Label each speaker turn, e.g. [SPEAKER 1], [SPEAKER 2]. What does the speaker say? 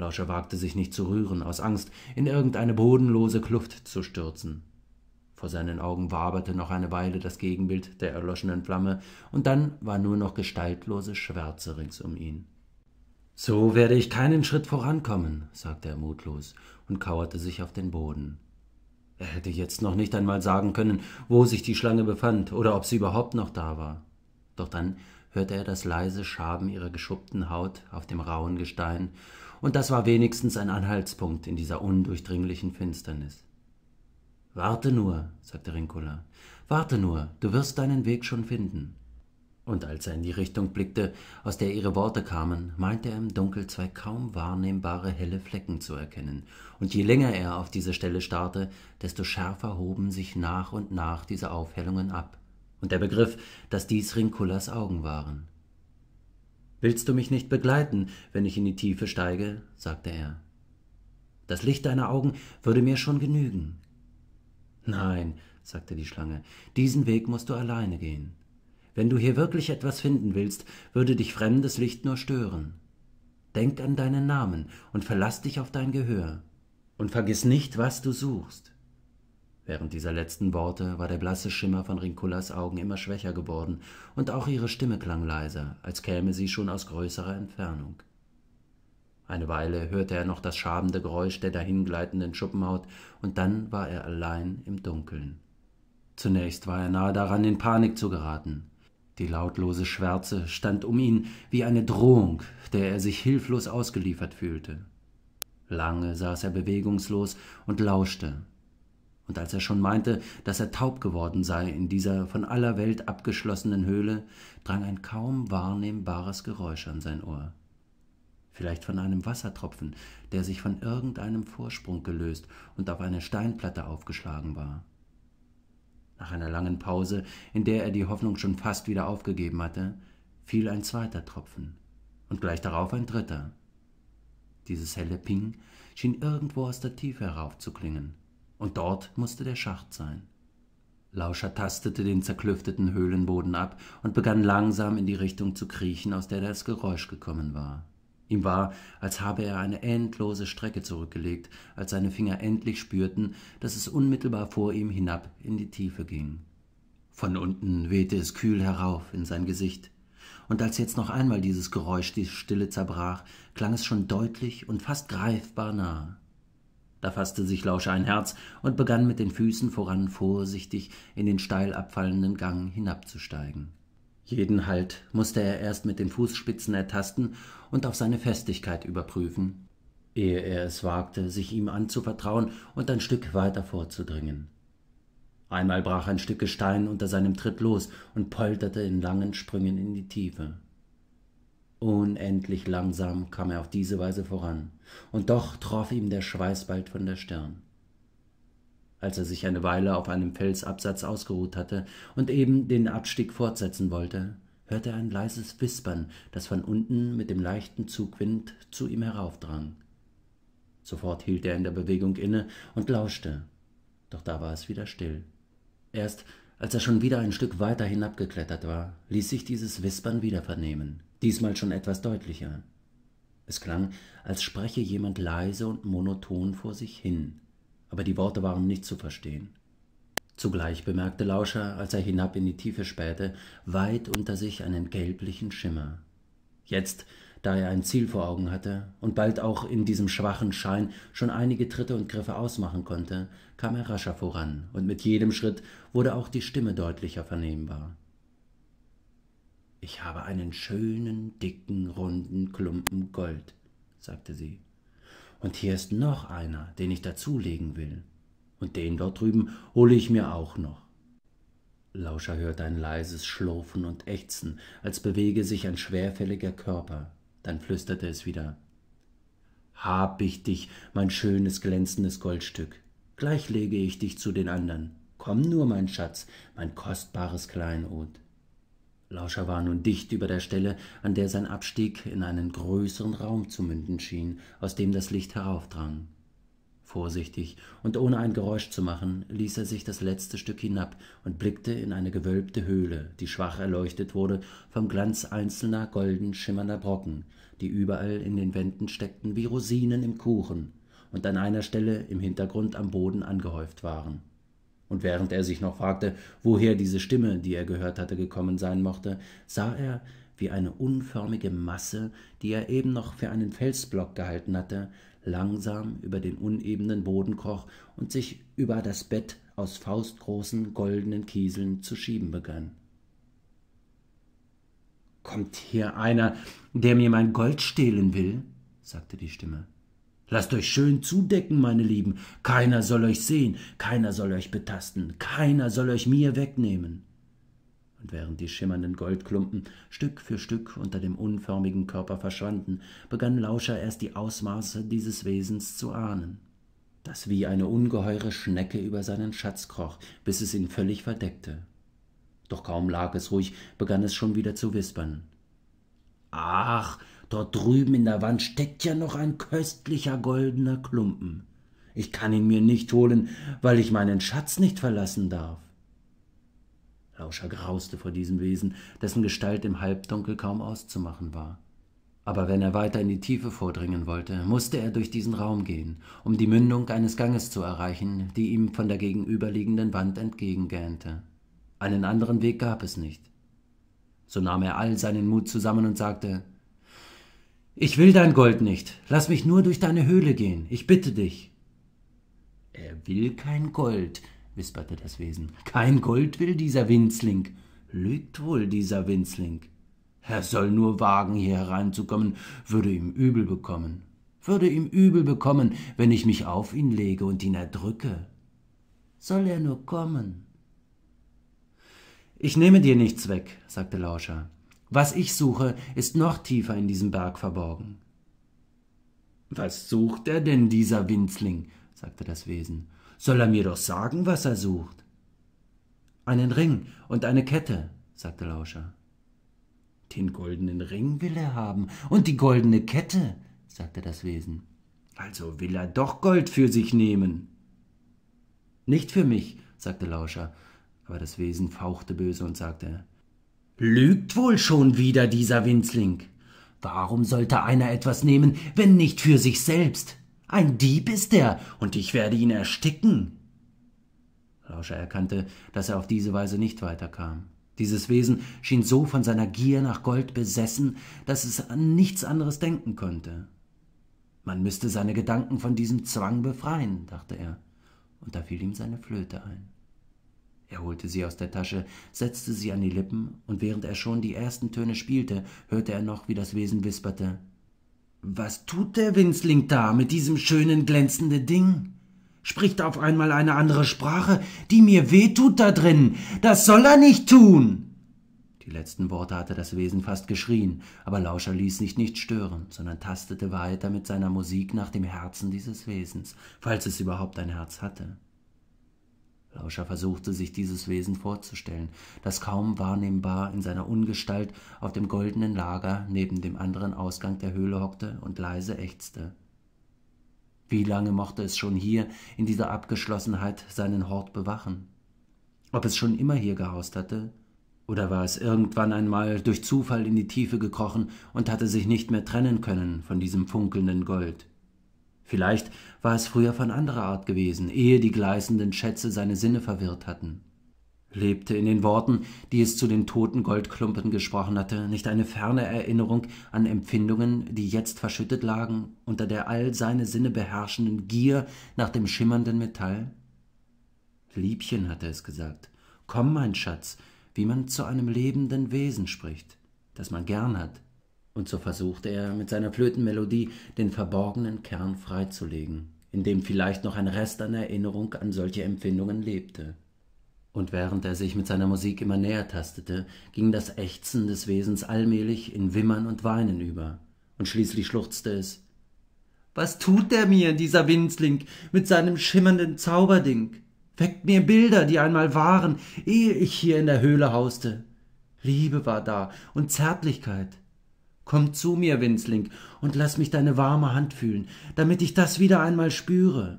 [SPEAKER 1] Lauscher wagte sich nicht zu rühren, aus Angst, in irgendeine bodenlose Kluft zu stürzen. Vor seinen Augen waberte noch eine Weile das Gegenbild der erloschenen Flamme, und dann war nur noch gestaltlose Schwärze rings um ihn. So werde ich keinen Schritt vorankommen, sagte er mutlos und kauerte sich auf den Boden. Er hätte jetzt noch nicht einmal sagen können, wo sich die Schlange befand oder ob sie überhaupt noch da war. Doch dann hörte er das leise Schaben ihrer geschuppten Haut auf dem rauen Gestein und das war wenigstens ein Anhaltspunkt in dieser undurchdringlichen Finsternis. Warte nur, sagte Rinkula, warte nur, du wirst deinen Weg schon finden. Und als er in die Richtung blickte, aus der ihre Worte kamen, meinte er im Dunkel zwei kaum wahrnehmbare helle Flecken zu erkennen, und je länger er auf diese Stelle starrte, desto schärfer hoben sich nach und nach diese Aufhellungen ab, und er begriff, dass dies Rinkulas Augen waren. Willst du mich nicht begleiten, wenn ich in die Tiefe steige? sagte er. Das Licht deiner Augen würde mir schon genügen. Nein, sagte die Schlange, diesen Weg musst du alleine gehen. Wenn du hier wirklich etwas finden willst, würde dich fremdes Licht nur stören. Denk an deinen Namen und verlass dich auf dein Gehör. Und vergiss nicht, was du suchst. Während dieser letzten Worte war der blasse Schimmer von Rinculas Augen immer schwächer geworden, und auch ihre Stimme klang leiser, als käme sie schon aus größerer Entfernung. Eine Weile hörte er noch das schabende Geräusch der dahingleitenden Schuppenhaut, und dann war er allein im Dunkeln. Zunächst war er nahe daran, in Panik zu geraten. Die lautlose Schwärze stand um ihn wie eine Drohung, der er sich hilflos ausgeliefert fühlte. Lange saß er bewegungslos und lauschte, und als er schon meinte, dass er taub geworden sei in dieser von aller Welt abgeschlossenen Höhle, drang ein kaum wahrnehmbares Geräusch an sein Ohr. Vielleicht von einem Wassertropfen, der sich von irgendeinem Vorsprung gelöst und auf eine Steinplatte aufgeschlagen war. Nach einer langen Pause, in der er die Hoffnung schon fast wieder aufgegeben hatte, fiel ein zweiter Tropfen und gleich darauf ein dritter. Dieses helle Ping schien irgendwo aus der Tiefe heraufzuklingen und dort musste der Schacht sein. Lauscher tastete den zerklüfteten Höhlenboden ab und begann langsam in die Richtung zu kriechen, aus der das Geräusch gekommen war. Ihm war, als habe er eine endlose Strecke zurückgelegt, als seine Finger endlich spürten, dass es unmittelbar vor ihm hinab in die Tiefe ging. Von unten wehte es kühl herauf in sein Gesicht. Und als jetzt noch einmal dieses Geräusch die Stille zerbrach, klang es schon deutlich und fast greifbar nahe. Da fasste sich Lausche ein Herz und begann mit den Füßen voran vorsichtig in den steil abfallenden Gang hinabzusteigen. Jeden Halt musste er erst mit den Fußspitzen ertasten und auf seine Festigkeit überprüfen, ehe er es wagte, sich ihm anzuvertrauen und ein Stück weiter vorzudringen. Einmal brach ein Stück Gestein unter seinem Tritt los und polterte in langen Sprüngen in die Tiefe. Unendlich langsam kam er auf diese Weise voran, und doch traf ihm der Schweiß bald von der Stirn. Als er sich eine Weile auf einem Felsabsatz ausgeruht hatte und eben den Abstieg fortsetzen wollte, hörte er ein leises Wispern, das von unten mit dem leichten Zugwind zu ihm heraufdrang. Sofort hielt er in der Bewegung inne und lauschte, doch da war es wieder still. Erst als er schon wieder ein Stück weiter hinabgeklettert war, ließ sich dieses Wispern wieder vernehmen, diesmal schon etwas deutlicher. Es klang, als spreche jemand leise und monoton vor sich hin, aber die Worte waren nicht zu verstehen. Zugleich bemerkte Lauscher, als er hinab in die Tiefe spähte, weit unter sich einen gelblichen Schimmer. Jetzt da er ein Ziel vor Augen hatte und bald auch in diesem schwachen Schein schon einige Tritte und Griffe ausmachen konnte, kam er rascher voran, und mit jedem Schritt wurde auch die Stimme deutlicher vernehmbar. Ich habe einen schönen, dicken, runden Klumpen Gold, sagte sie. Und hier ist noch einer, den ich dazulegen will. Und den dort drüben hole ich mir auch noch. Lauscher hörte ein leises Schlurfen und Ächzen, als bewege sich ein schwerfälliger Körper. Dann flüsterte es wieder. Hab ich dich, mein schönes, glänzendes Goldstück. Gleich lege ich dich zu den anderen. Komm nur, mein Schatz, mein kostbares Kleinod. Lauscher war nun dicht über der Stelle, an der sein Abstieg in einen größeren Raum zu münden schien, aus dem das Licht heraufdrang. Vorsichtig und ohne ein Geräusch zu machen, ließ er sich das letzte Stück hinab und blickte in eine gewölbte Höhle, die schwach erleuchtet wurde vom Glanz einzelner golden schimmernder Brocken, die überall in den Wänden steckten wie Rosinen im Kuchen und an einer Stelle im Hintergrund am Boden angehäuft waren. Und während er sich noch fragte, woher diese Stimme, die er gehört hatte, gekommen sein mochte, sah er, wie eine unförmige Masse, die er eben noch für einen Felsblock gehalten hatte, langsam über den unebenen Boden kroch und sich über das Bett aus faustgroßen goldenen Kieseln zu schieben begann. Kommt hier einer, der mir mein Gold stehlen will? sagte die Stimme. Lasst euch schön zudecken, meine Lieben. Keiner soll euch sehen, keiner soll euch betasten, keiner soll euch mir wegnehmen und während die schimmernden Goldklumpen Stück für Stück unter dem unförmigen Körper verschwanden, begann Lauscher erst die Ausmaße dieses Wesens zu ahnen, das wie eine ungeheure Schnecke über seinen Schatz kroch, bis es ihn völlig verdeckte. Doch kaum lag es ruhig, begann es schon wieder zu wispern. Ach, dort drüben in der Wand steckt ja noch ein köstlicher goldener Klumpen. Ich kann ihn mir nicht holen, weil ich meinen Schatz nicht verlassen darf. Lauscher grauste vor diesem Wesen, dessen Gestalt im Halbdunkel kaum auszumachen war. Aber wenn er weiter in die Tiefe vordringen wollte, musste er durch diesen Raum gehen, um die Mündung eines Ganges zu erreichen, die ihm von der gegenüberliegenden Wand entgegengähnte. Einen anderen Weg gab es nicht. So nahm er all seinen Mut zusammen und sagte Ich will dein Gold nicht, lass mich nur durch deine Höhle gehen, ich bitte dich. Er will kein Gold, wisperte das Wesen. Kein Gold will dieser Winzling. Lügt wohl dieser Winzling. Er soll nur wagen, hier hereinzukommen, würde ihm übel bekommen. Würde ihm übel bekommen, wenn ich mich auf ihn lege und ihn erdrücke. Soll er nur kommen? Ich nehme dir nichts weg, sagte Lauscher. Was ich suche, ist noch tiefer in diesem Berg verborgen. Was sucht er denn, dieser Winzling? sagte das Wesen soll er mir doch sagen, was er sucht. Einen Ring und eine Kette, sagte Lauscher. Den goldenen Ring will er haben und die goldene Kette, sagte das Wesen. Also will er doch Gold für sich nehmen. Nicht für mich, sagte Lauscher, aber das Wesen fauchte böse und sagte Lügt wohl schon wieder dieser Winzling. Warum sollte einer etwas nehmen, wenn nicht für sich selbst? Ein Dieb ist er, und ich werde ihn ersticken. Lauscher erkannte, dass er auf diese Weise nicht weiterkam. Dieses Wesen schien so von seiner Gier nach Gold besessen, dass es an nichts anderes denken konnte. Man müsste seine Gedanken von diesem Zwang befreien, dachte er, und da fiel ihm seine Flöte ein. Er holte sie aus der Tasche, setzte sie an die Lippen, und während er schon die ersten Töne spielte, hörte er noch, wie das Wesen wisperte was tut der Winzling da mit diesem schönen glänzenden Ding? Spricht auf einmal eine andere Sprache, die mir weh tut da drin. Das soll er nicht tun. Die letzten Worte hatte das Wesen fast geschrien, aber Lauscher ließ sich nicht stören, sondern tastete weiter mit seiner Musik nach dem Herzen dieses Wesens, falls es überhaupt ein Herz hatte. Lauscher versuchte sich dieses Wesen vorzustellen, das kaum wahrnehmbar in seiner Ungestalt auf dem goldenen Lager neben dem anderen Ausgang der Höhle hockte und leise ächzte. Wie lange mochte es schon hier in dieser Abgeschlossenheit seinen Hort bewachen? Ob es schon immer hier gehaust hatte? Oder war es irgendwann einmal durch Zufall in die Tiefe gekrochen und hatte sich nicht mehr trennen können von diesem funkelnden Gold? Vielleicht war es früher von anderer Art gewesen, ehe die gleißenden Schätze seine Sinne verwirrt hatten. Lebte in den Worten, die es zu den toten Goldklumpen gesprochen hatte, nicht eine ferne Erinnerung an Empfindungen, die jetzt verschüttet lagen, unter der all seine Sinne beherrschenden Gier nach dem schimmernden Metall? Liebchen hatte es gesagt. Komm, mein Schatz, wie man zu einem lebenden Wesen spricht, das man gern hat, und so versuchte er mit seiner Flötenmelodie den verborgenen Kern freizulegen, in dem vielleicht noch ein Rest an Erinnerung an solche Empfindungen lebte. Und während er sich mit seiner Musik immer näher tastete, ging das Ächzen des Wesens allmählich in Wimmern und Weinen über, und schließlich schluchzte es Was tut der mir, dieser Winzling, mit seinem schimmernden Zauberding? Weckt mir Bilder, die einmal waren, ehe ich hier in der Höhle hauste. Liebe war da und Zärtlichkeit, Komm zu mir, Winzling, und lass mich deine warme Hand fühlen, damit ich das wieder einmal spüre.